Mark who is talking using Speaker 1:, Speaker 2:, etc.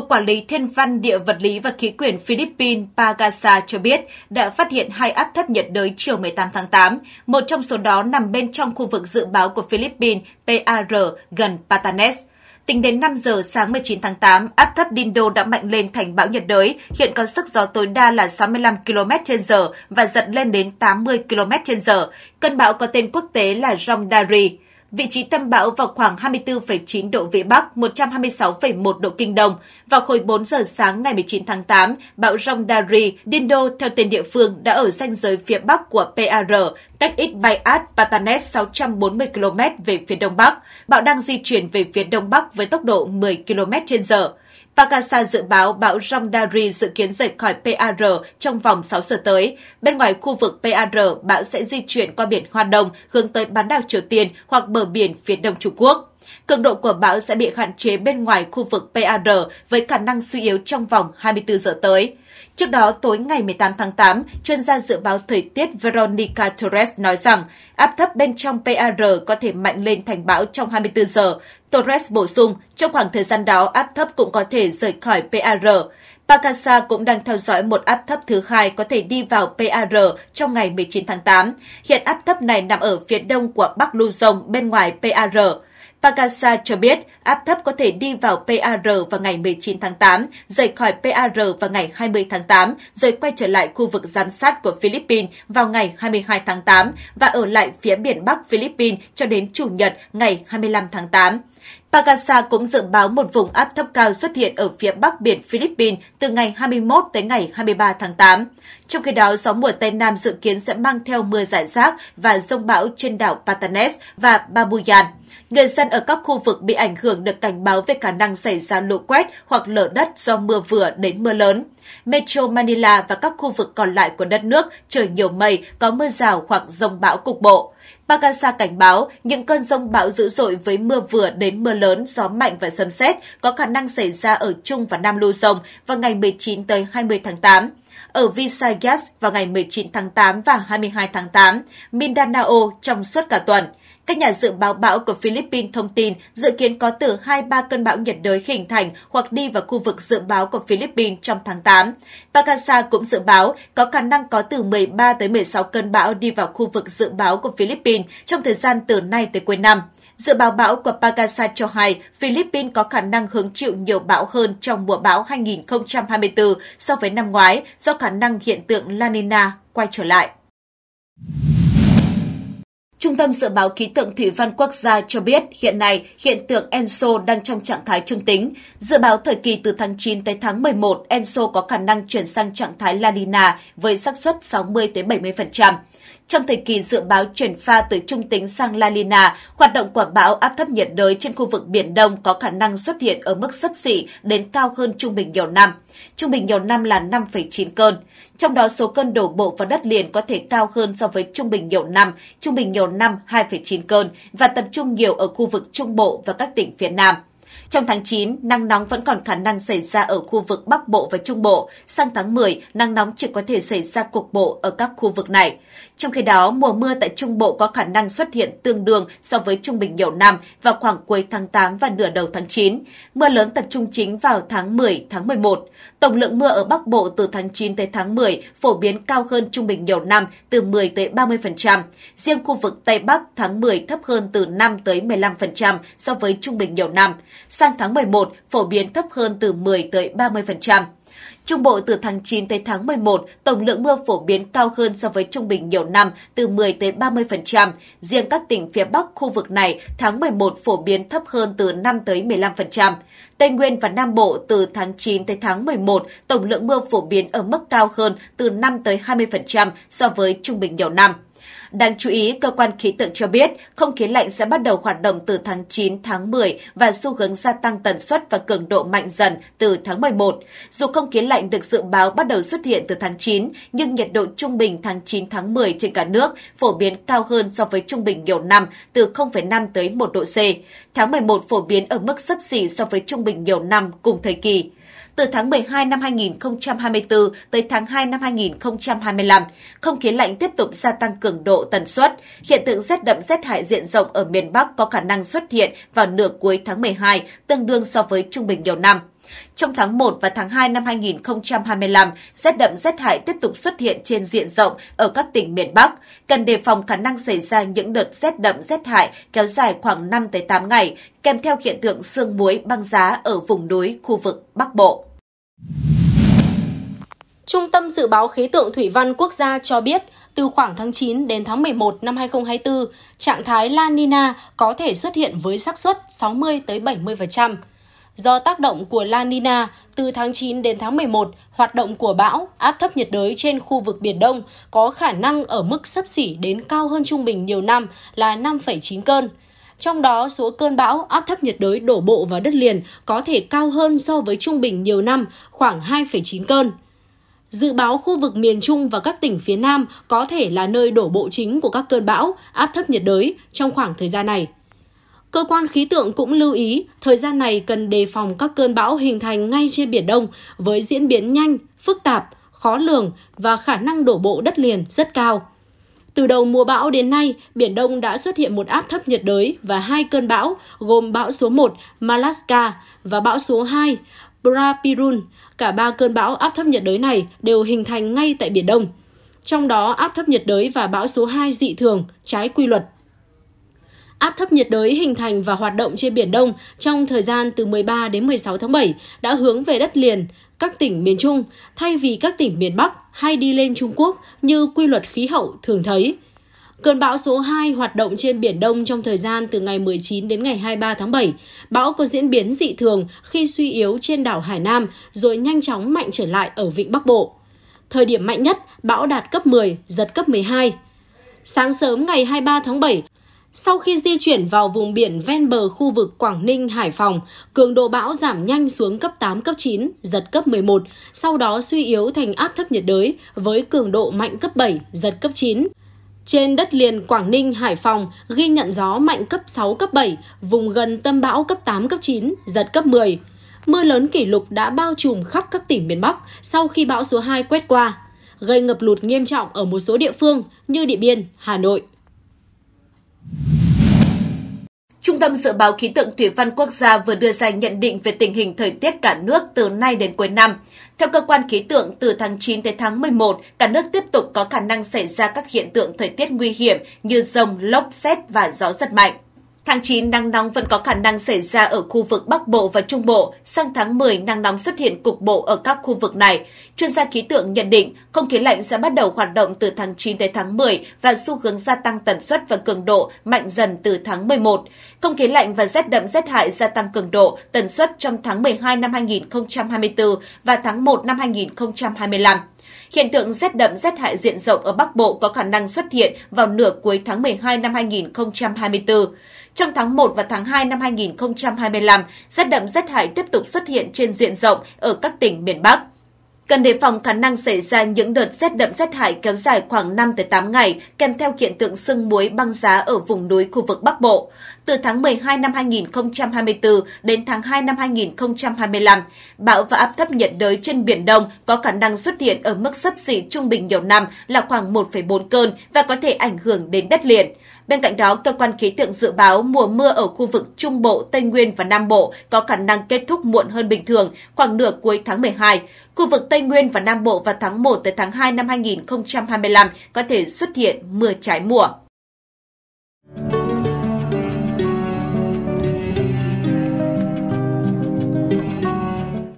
Speaker 1: Cục Quản lý Thiên văn Địa vật lý và Khí quyển Philippines Pagasa cho biết đã phát hiện hai áp thấp nhiệt đới chiều 18 tháng 8, một trong số đó nằm bên trong khu vực dự báo của Philippines PAR gần Patanes. Tính đến 5 giờ sáng 19 tháng 8, áp thấp Dindo đã mạnh lên thành bão nhiệt đới, hiện có sức gió tối đa là 65 km h và giật lên đến 80 km h Cơn bão có tên quốc tế là Rongdari. Vị trí tâm bão vào khoảng 24,9 độ Vĩ Bắc, 126,1 độ Kinh Đông. Vào hồi 4 giờ sáng ngày 19 tháng 8, bão Rongdari, Dindo theo tên địa phương đã ở ranh giới phía Bắc của PAR, cách ít Bayat, Patanes 640 km về phía Đông Bắc. Bão đang di chuyển về phía Đông Bắc với tốc độ 10 km h Vagasa dự báo bão Rondari dự kiến rời khỏi PAR trong vòng 6 giờ tới. Bên ngoài khu vực PAR, bão sẽ di chuyển qua biển Hoa Đông hướng tới bán đảo Triều Tiên hoặc bờ biển phía đông Trung Quốc. Cường độ của bão sẽ bị hạn chế bên ngoài khu vực PAR với khả năng suy yếu trong vòng 24 giờ tới. Trước đó, tối ngày 18 tháng 8, chuyên gia dự báo thời tiết Veronica Torres nói rằng áp thấp bên trong PAR có thể mạnh lên thành bão trong 24 giờ. Torres bổ sung, trong khoảng thời gian đó, áp thấp cũng có thể rời khỏi PAR. Pakasa cũng đang theo dõi một áp thấp thứ hai có thể đi vào PAR trong ngày 19 tháng 8. Hiện áp thấp này nằm ở phía đông của Bắc Luzon bên ngoài PAR. Pagasa cho biết áp thấp có thể đi vào PAR vào ngày 19 tháng 8, rời khỏi PAR vào ngày 20 tháng 8, rồi quay trở lại khu vực giám sát của Philippines vào ngày 22 tháng 8 và ở lại phía biển Bắc Philippines cho đến Chủ nhật ngày 25 tháng 8. Pagasa cũng dự báo một vùng áp thấp cao xuất hiện ở phía bắc biển Philippines từ ngày 21 tới ngày 23 tháng 8. Trong khi đó, gió mùa Tây Nam dự kiến sẽ mang theo mưa rải rác và rông bão trên đảo Patanes và Babuyan. Người dân ở các khu vực bị ảnh hưởng được cảnh báo về khả năng xảy ra lũ quét hoặc lở đất do mưa vừa đến mưa lớn. Metro Manila và các khu vực còn lại của đất nước trời nhiều mây, có mưa rào hoặc rông bão cục bộ. Bagasa cảnh báo những cơn rông bão dữ dội với mưa vừa đến mưa lớn, gió mạnh và sấm sét có khả năng xảy ra ở Trung và Nam Lưu Rồng vào ngày 19 tới 20 tháng 8 ở Visayas vào ngày 19 tháng 8 và 22 tháng 8, Mindanao trong suốt cả tuần. Các nhà dự báo bão của Philippines thông tin dự kiến có từ 2-3 cơn bão nhiệt đới hình thành hoặc đi vào khu vực dự báo của Philippines trong tháng 8. Pagasa cũng dự báo có khả năng có từ 13 tới 16 cơn bão đi vào khu vực dự báo của Philippines trong thời gian từ nay tới cuối năm. Dự báo bão của Pagasa cho hay Philippines có khả năng hứng chịu nhiều bão hơn trong mùa bão 2024 so với năm ngoái do khả năng hiện tượng La Nina quay trở lại. Trung tâm Dự báo Khí tượng Thủy văn Quốc gia cho biết hiện nay hiện tượng Enso đang trong trạng thái trung tính. Dự báo thời kỳ từ tháng 9 tới tháng 11, Enso có khả năng chuyển sang trạng thái La Nina với xác suất 60-70%. Trong thời kỳ dự báo chuyển pha từ trung tính sang La lina, hoạt động của bão áp thấp nhiệt đới trên khu vực Biển Đông có khả năng xuất hiện ở mức sấp xỉ đến cao hơn trung bình nhiều năm. Trung bình nhiều năm là 5,9 cơn. Trong đó số cơn đổ bộ vào đất liền có thể cao hơn so với trung bình nhiều năm, trung bình nhiều năm 2,9 cơn và tập trung nhiều ở khu vực Trung Bộ và các tỉnh phía Nam. Trong tháng 9, nắng nóng vẫn còn khả năng xảy ra ở khu vực Bắc Bộ và Trung Bộ. Sang tháng 10, nắng nóng chỉ có thể xảy ra cục bộ ở các khu vực này. Trong khi đó, mùa mưa tại Trung Bộ có khả năng xuất hiện tương đương so với trung bình nhiều năm vào khoảng cuối tháng 8 và nửa đầu tháng 9. Mưa lớn tập trung chính vào tháng 10, tháng 11. Tổng lượng mưa ở Bắc Bộ từ tháng 9 tới tháng 10 phổ biến cao hơn trung bình nhiều năm từ 10 tới 30%. Riêng khu vực Tây Bắc tháng 10 thấp hơn từ 5 tới 15% so với trung bình nhiều năm. Sang tháng 11 phổ biến thấp hơn từ 10 tới 30%. Trung Bộ từ tháng 9 tới tháng 11, tổng lượng mưa phổ biến cao hơn so với trung bình nhiều năm từ 10 tới 30%. Riêng các tỉnh phía Bắc khu vực này, tháng 11 phổ biến thấp hơn từ 5 tới 15%. Tây Nguyên và Nam Bộ từ tháng 9 tới tháng 11, tổng lượng mưa phổ biến ở mức cao hơn từ 5 tới 20% so với trung bình nhiều năm. Đáng chú ý, cơ quan khí tượng cho biết không khí lạnh sẽ bắt đầu hoạt động từ tháng 9, tháng 10 và xu hướng gia tăng tần suất và cường độ mạnh dần từ tháng 11. Dù không khí lạnh được dự báo bắt đầu xuất hiện từ tháng 9, nhưng nhiệt độ trung bình tháng 9, tháng 10 trên cả nước phổ biến cao hơn so với trung bình nhiều năm từ 0,5 tới 1 độ C. Tháng 11 phổ biến ở mức sấp xỉ so với trung bình nhiều năm cùng thời kỳ từ tháng 12 năm 2024 tới tháng 2 năm 2025, không khí lạnh tiếp tục gia tăng cường độ tần suất. Hiện tượng rét đậm rét hại diện rộng ở miền Bắc có khả năng xuất hiện vào nửa cuối tháng 12, tương đương so với trung bình nhiều năm. Trong tháng 1 và tháng 2 năm 2025, rét đậm rét hại tiếp tục xuất hiện trên diện rộng ở các tỉnh miền Bắc. Cần đề phòng khả năng xảy ra những đợt rét đậm rét hại kéo dài khoảng 5 tới 8 ngày, kèm theo hiện tượng sương muối
Speaker 2: băng giá ở vùng núi khu vực Bắc Bộ. Trung tâm Dự báo Khí tượng Thủy văn Quốc gia cho biết, từ khoảng tháng 9 đến tháng 11 năm 2024, trạng thái La Nina có thể xuất hiện với xác suất 60 tới 70%. Do tác động của La Nina, từ tháng 9 đến tháng 11, hoạt động của bão áp thấp nhiệt đới trên khu vực Biển Đông có khả năng ở mức sấp xỉ đến cao hơn trung bình nhiều năm là 5,9 cơn. Trong đó, số cơn bão áp thấp nhiệt đới đổ bộ vào đất liền có thể cao hơn so với trung bình nhiều năm, khoảng 2,9 cơn. Dự báo khu vực miền Trung và các tỉnh phía Nam có thể là nơi đổ bộ chính của các cơn bão, áp thấp nhiệt đới trong khoảng thời gian này. Cơ quan khí tượng cũng lưu ý, thời gian này cần đề phòng các cơn bão hình thành ngay trên Biển Đông với diễn biến nhanh, phức tạp, khó lường và khả năng đổ bộ đất liền rất cao. Từ đầu mùa bão đến nay, Biển Đông đã xuất hiện một áp thấp nhiệt đới và hai cơn bão gồm bão số 1 Malaska và bão số 2 Brapirun. Cả ba cơn bão áp thấp nhiệt đới này đều hình thành ngay tại Biển Đông. Trong đó áp thấp nhiệt đới và bão số 2 dị thường, trái quy luật. Áp thấp nhiệt đới hình thành và hoạt động trên Biển Đông trong thời gian từ 13 đến 16 tháng 7 đã hướng về đất liền, các tỉnh miền Trung, thay vì các tỉnh miền Bắc hay đi lên Trung Quốc như quy luật khí hậu thường thấy – Cơn bão số 2 hoạt động trên Biển Đông trong thời gian từ ngày 19 đến ngày 23 tháng 7. Bão có diễn biến dị thường khi suy yếu trên đảo Hải Nam rồi nhanh chóng mạnh trở lại ở vịnh Bắc Bộ. Thời điểm mạnh nhất, bão đạt cấp 10, giật cấp 12. Sáng sớm ngày 23 tháng 7, sau khi di chuyển vào vùng biển ven bờ khu vực Quảng Ninh, Hải Phòng, cường độ bão giảm nhanh xuống cấp 8, cấp 9, giật cấp 11, sau đó suy yếu thành áp thấp nhiệt đới với cường độ mạnh cấp 7, giật cấp 9. Trên đất liền Quảng Ninh, Hải Phòng ghi nhận gió mạnh cấp 6, cấp 7, vùng gần tâm bão cấp 8, cấp 9, giật cấp 10. Mưa lớn kỷ lục đã bao trùm khắp các tỉnh miền Bắc sau khi bão số 2 quét qua, gây ngập lụt nghiêm trọng ở một số địa phương như Điện Biên, Hà Nội. Trung tâm Dự báo Khí tượng Thủy văn Quốc gia vừa đưa ra
Speaker 1: nhận định về tình hình thời tiết cả nước từ nay đến cuối năm. Theo cơ quan khí tượng, từ tháng 9 tới tháng 11, cả nước tiếp tục có khả năng xảy ra các hiện tượng thời tiết nguy hiểm như rông, lốc, xét và gió giật mạnh. Tháng 9, nắng nóng vẫn có khả năng xảy ra ở khu vực Bắc Bộ và Trung Bộ. Sang tháng 10, nắng nóng xuất hiện cục bộ ở các khu vực này. Chuyên gia khí tượng nhận định, không khí lạnh sẽ bắt đầu hoạt động từ tháng 9 tới tháng 10 và xu hướng gia tăng tần suất và cường độ mạnh dần từ tháng 11. Không khí lạnh và rét đậm rét hại gia tăng cường độ, tần suất trong tháng 12 năm 2024 và tháng 1 năm 2025. Hiện tượng rét đậm rét hại diện rộng ở Bắc Bộ có khả năng xuất hiện vào nửa cuối tháng 12 năm 2024. Trong tháng 1 và tháng 2 năm 2025, rét đậm rét hại tiếp tục xuất hiện trên diện rộng ở các tỉnh miền Bắc. Cần đề phòng khả năng xảy ra những đợt rét đậm rét hại kéo dài khoảng 5 tới 8 ngày, kèm theo hiện tượng sương muối băng giá ở vùng núi khu vực Bắc Bộ. Từ tháng 12 năm 2024 đến tháng 2 năm 2025, bão và áp thấp nhiệt đới trên biển Đông có khả năng xuất hiện ở mức sấp xỉ trung bình nhiều năm là khoảng 1,4 cơn và có thể ảnh hưởng đến đất liền. Bên cạnh đó, cơ quan khí tượng dự báo mùa mưa ở khu vực Trung Bộ, Tây Nguyên và Nam Bộ có khả năng kết thúc muộn hơn bình thường, khoảng nửa cuối tháng 12. Khu vực Tây Nguyên và Nam Bộ vào tháng 1 tới tháng 2 năm 2025 có thể xuất hiện mưa trái mùa.